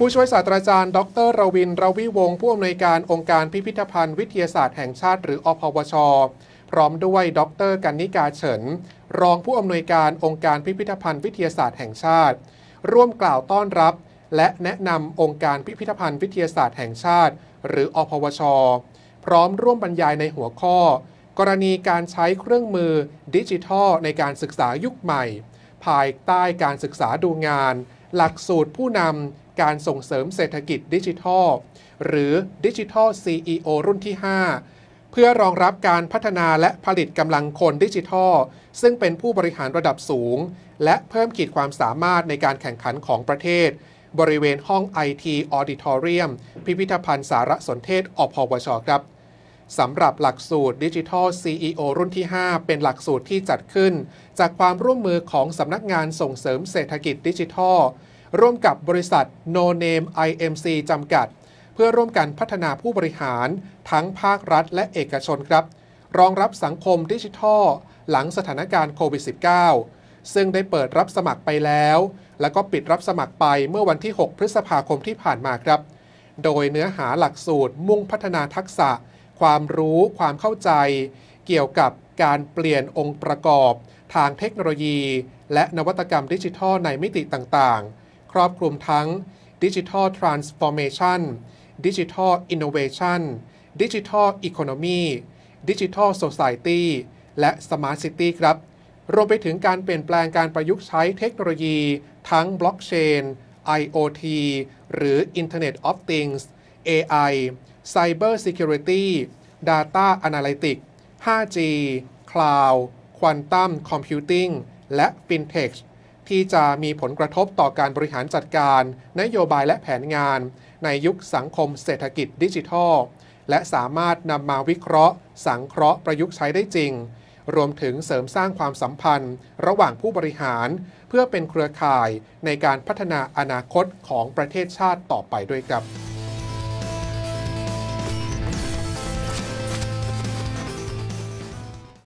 ผู้ช่วยศาสตราจารย์ดรรวินรวิวงศ์ผู้อำนวยการองค์การพิพิธภัณฑ์วิทยาศาสตร์แห่งชาติ หรืออพวช พร้อมด้วยดรกันนิกาเฉินรองผู้อำนวยการองค์การพิพิธภัณฑ์วิทยาศาสตร์แห่งชาติ ร่วมกล่าวต้อนรับ และแนะนำองค์การพิพิธภัณฑ์วิทยาศาสตร์แห่งชาติ หรืออพวช พร้อมร่วมบรรยายในหัวข้อ กรณีการใช้เครื่องมือดิจิทัล ในการศึกษายุคใหม่ ภายใต้การศึกษาดูงานหลักสูตรผู้นำการส่งเสริมเศรษฐกิจดิจิทัล หรือดิจิทัล CEO รุ่นที่ 5 เพื่อรองรับการพัฒนาและผลิตกำลังคนดิจิทัลซึ่งเป็นผู้บริหารระดับสูง และเพิ่มขีดความสามารถในการแข่งขันของประเทศ บริเวณห้อง IT Auditorium พิพิธภัณฑ์สารสนเทศ อพวชครับสำหรับหลักสูตรดิจิทัล CEO รุ่นที่ 5 เป็นหลักสูตรที่จัดขึ้น จากความร่วมมือของสำนักงานส่งเสริมเศรษฐกิจดิจิทัล ร่วมกับบริษัท No Name IMC จำกัด เพื่อร่วมกันพัฒนาผู้บริหาร ทั้งภาครัฐและเอกชนครับ รองรับสังคมดิจิทัล หลังสถานการณ์โควิด -19 ซึ่งได้เปิดรับสมัครไปแล้ว และก็ปิดรับสมัครไปเมื่อวันที่ 6 พฤษภาคมที่ผ่านมาครับโดยเนื้อหาหลักสูตรมุ่งพัฒนาทักษะความรู้ความเข้าใจเกี่ยวกับการเปลี่ยนองค์ประกอบทางเทคโนโลยี และนวัตกรรมดิจิทัลในมิติต่างๆ ครอบคลุมทั้งดิจิทัลทรานส์ฟอร์เมชันดิจิทัลอินโนเวชันดิจิทัลอีโคโนมีดิจิทัลโซซายตี้และสมาร์ทซิตี้ครับ รวมไปถึงการเปลี่ยนแปลงการประยุกต์ใช้เทคโนโลยีทั้งบล็อกเชน IoT หรือ Internet of Things AI Cyber Security Data Analytics 5G Cloud Quantum Computing และ FinTech ที่จะมีผลกระทบต่อการบริหารจัดการ นโยบายและแผนงานในยุคสังคมเศรษฐกิจดิจิทัล และสามารถนำมาวิเคราะห์สังเคราะห์ประยุกต์ใช้ได้จริง รวมถึงเสริมสร้างความสัมพันธ์ระหว่างผู้บริหาร เพื่อเป็นเครือข่ายในการพัฒนาอนาคตของประเทศชาติต่อไปด้วยครับ